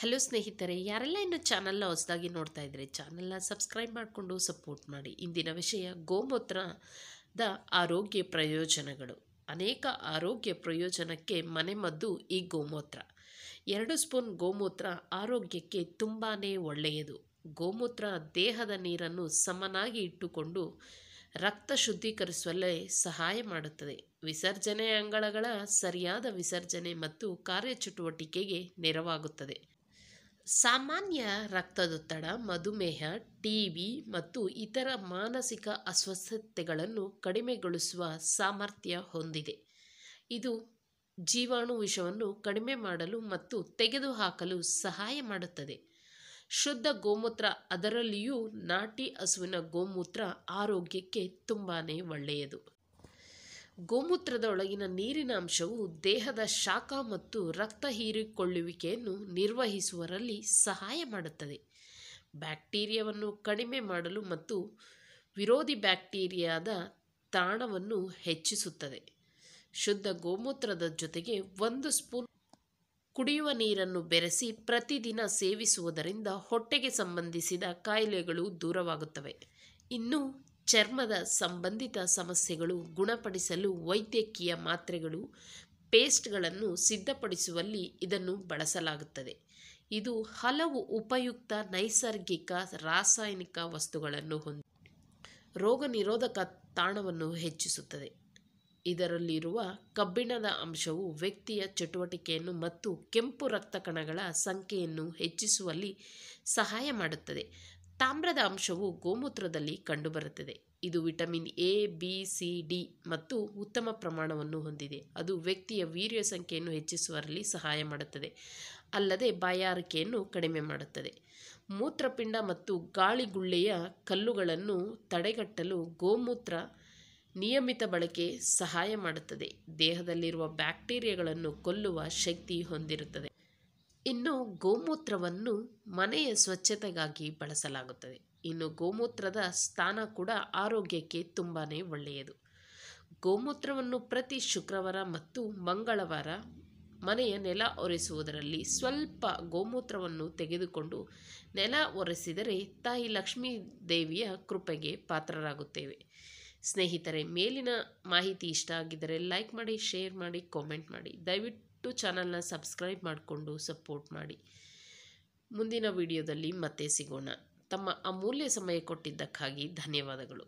hello ಸ್ನೇಹಿತರೆ ಯಾರೆಲ್ಲ ಇನ್ನು ಚಾನಲ್ನ ಹೊಸದಾಗಿ ನೋಡ್ತಾ ಇದ್ದರೆ ಚಾನಲ್ನ ಸಬ್ಸ್ಕ್ರೈಬ್ ಮಾಡಿಕೊಂಡು ಸಪೋರ್ಟ್ ಮಾಡಿ ಇಂದಿನ ವಿಷಯ ಗೋಮೂತ್ರದ ಆರೋಗ್ಯ ಪ್ರಯೋಜನಗಳು ಅನೇಕ ಆರೋಗ್ಯ ಪ್ರಯೋಜನಕ್ಕೆ ಮನೆಮದ್ದು ಈ ಗೋಮೂತ್ರ ಎರಡು ಸ್ಪೂನ್ ಗೋಮೂತ್ರ ಆರೋಗ್ಯಕ್ಕೆ ತುಂಬಾ ಒಳ್ಳೆಯದು ಗೋಮೂತ್ರ ದೇಹದ ನೀರನ್ನು ಸಮನಾಗಿ ಇಟ್ಟುಕೊಂಡು ರಕ್ತ ಶುದ್ಧೀಕರಿಸುವಲ್ಲೇ ಸಹಾಯ ಮಾಡುತ್ತದೆ ವಿಸರ್ಜನೆ ಅಂಗಳಗಳ ಸರಿಯಾದ ವಿಸರ್ಜನೆ ಮತ್ತು ಕಾರ್ಯಚಟುವಟಿಕೆಗೆ ನೆರವಾಗುತ್ತದೆ ಸಾಮಾನ್ಯ ರಕ್ತದೊತ್ತಡ ಮಧುಮೇಹ ಟಿಬಿ ಮತ್ತು ಇತರ ಮಾನಸಿಕ ಅಸ್ವಸ್ಥತೆಗಳನ್ನು ಕಡಿಮೆಗೊಳಿಸುವ ಸಾಮರ್ಥ್ಯ ಹೊಂದಿದೆ ಇದು ಜೀವಾಣು ವಿಷವನ್ನು ಕಡಿಮೆ ಮಾಡಲು ಮತ್ತು ತೆಗೆದುಹಾಕಲು ಸಹಾಯ ಮಾಡುತ್ತದೆ ಶುದ್ಧ ಗೋಮೂತ್ರ ಅದರಲ್ಲಿಯೂ ನಾಟಿ ಹಸುವಿನ ಗೋಮೂತ್ರ ಆರೋಗ್ಯಕ್ಕೆ ತುಂಬಾ ಒಳ್ಳೆಯದು ಗೋಮೂತ್ರದ ಒಳಗಿನ ನೀರಿನ ಅಂಶವು ದೇಹದ ಶಾಖ ಮತ್ತು ರಕ್ತ ಹೀರಿಕೊಳ್ಳುವಿಕೆಯನ್ನು ನಿರ್ವಹಿಸುವರಲ್ಲಿ ಸಹಾಯ ಮಾಡುತ್ತದೆ ಬ್ಯಾಕ್ಟೀರಿಯಾವನ್ನು ಕಡಿಮೆ ಮಾಡಲು ಮತ್ತು ವಿರೋಧಿ ಬ್ಯಾಕ್ಟೀರಿಯಾದ ತಾಣವನ್ನು ಹೆಚ್ಚಿಸುತ್ತದೆ ಶುದ್ಧ ಗೋಮೂತ್ರದ ಜೊತೆಗೆ ಒಂದು ಸ್ಪೂನ್ ಕುಡಿಯುವ ನೀರನ್ನು ಬೆರೆಸಿ ಪ್ರತಿದಿನ ಸೇವಿಸುವುದರಿಂದ ಹೊಟ್ಟೆಗೆ ಸಂಬಂಧಿಸಿದ ಕಾಯಿಲೆಗಳು ದೂರವಾಗುತ್ತವೆ ಇನ್ನು ಚರ್ಮದ ಸಂಬಂಧಿತ ಸಮಸ್ಯೆಗಳು ಗುಣಪಡಿಸಲು ವೈದ್ಯಕೀಯ ಮಾತ್ರೆಗಳು ಪೇಸ್ಟ್ಗಳನ್ನು ಸಿದ್ಧಪಡಿಸುವಲ್ಲಿ ಇದನ್ನು ಬಳಸಲಾಗುತ್ತದೆ ಇದು ಹಲವು ಉಪಯುಕ್ತ ನೈಸರ್ಗಿಕ ರಾಸಾಯನಿಕ ವಸ್ತುಗಳನ್ನು ಹೊಂದಿ ರೋಗ ನಿರೋಧಕ ತಾಣವನ್ನು ಹೆಚ್ಚಿಸುತ್ತದೆ ಇದರಲ್ಲಿರುವ ಕಬ್ಬಿಣದ ಅಂಶವು ವ್ಯಕ್ತಿಯ ಚಟುವಟಿಕೆಯನ್ನು ಮತ್ತು ಕೆಂಪು ರಕ್ತ ಕಣಗಳ ಸಂಖ್ಯೆಯನ್ನು ಹೆಚ್ಚಿಸುವಲ್ಲಿ ಸಹಾಯ ಮಾಡುತ್ತದೆ ತಾಮ್ರದ ಅಂಶವು ಗೋಮೂತ್ರದಲ್ಲಿ ಕಂಡುಬರುತ್ತದೆ ಇದು vitamin A B C D ಮತ್ತು ಉತ್ತಮ ಪ್ರಮಾಣವನ್ನು ಹೊಂದಿದೆ ಅದು ವ್ಯಕ್ತಿಯ ವೀರ್ಯ ಸಂಖ್ಯೆಯನ್ನು ಹೆಚ್ಚಿಸುವಲ್ಲಿ ಸಹಾಯ ಮಾಡುತ್ತದೆ ಅಲ್ಲದೆ ಬಾಯಾರಿಕೆಯನ್ನು ಕಡಿಮೆ ಮಾಡುತ್ತದೆ ಮೂತ್ರಪಿಂಡ ಮತ್ತು ಗಾಳಿಗುಳ್ಳೆಯ ಕಲ್ಲುಗಳನ್ನು ತಡೆಗಟ್ಟಲು ಗೋಮೂತ್ರ ನಿಯಮಿತ ಬಳಕೆ ಸಹಾಯ ಮಾಡುತ್ತದೆ ದೇಹದಲ್ಲಿರುವ ಬ್ಯಾಕ್ಟೀರಿಯಾಗಳನ್ನು ಕೊಲ್ಲುವ ಶಕ್ತಿ ಹೊಂದಿರುತ್ತದೆ ಇನ್ನು ಗೋಮೂತ್ರವನ್ನು ಮನೆಯ ಸ್ವಚ್ಛತೆಗಾಗಿ ಬಳಸಲಾಗುತ್ತದೆ ಇನ್ನು ಗೋಮೂತ್ರದ ಸ್ಥಾನ ಕೂಡ ಆರೋಗ್ಯಕ್ಕೆ ತುಂಬಾ ಒಳ್ಳೆಯದು ಗೋಮೂತ್ರವನ್ನು ಪ್ರತಿ ಶುಕ್ರವಾರ ಮತ್ತು ಮಂಗಳವಾರ ಮನೆಯ ನೆಲ ಒರೆಸುವುದರಲ್ಲಿ ಸ್ವಲ್ಪ ಗೋಮೂತ್ರವನ್ನು ತೆಗೆದುಕೊಂಡು ನೆಲ ಒರೆಸಿದರೆ ತಾಯಿ ಲಕ್ಷ್ಮೀ ದೇವಿಯ ಕೃಪೆಗೆ ಪಾತ್ರರಾಗುತ್ತೇವೆ ಸ್ನೇಹಿತರೆ ಮೇಲಿನ ಮಾಹಿತಿ ಇಷ್ಟ ಆಗಿದ್ದರೆ ಲೈಕ್ ಮಾಡಿ ಶೇರ್ ಮಾಡಿ ಕಾಮೆಂಟ್ ಮಾಡಿ ದಯವಿಟ್ಟು ದಯವಿಟ್ಟು ಚಾನಲ್ನ ಸಬ್ಸ್ಕ್ರೈಬ್ ಮಾಡಿಕೊಂಡು ಸಪೋರ್ಟ್ ಮಾಡಿ ಮುಂದಿನ ವಿಡಿಯೋದಲ್ಲಿ ಮತ್ತೆ ಸಿಗೋಣ ತಮ್ಮ ಅಮೂಲ್ಯ ಸಮಯ ಕೊಟ್ಟಿದ್ದಕ್ಕಾಗಿ ಧನ್ಯವಾದಗಳು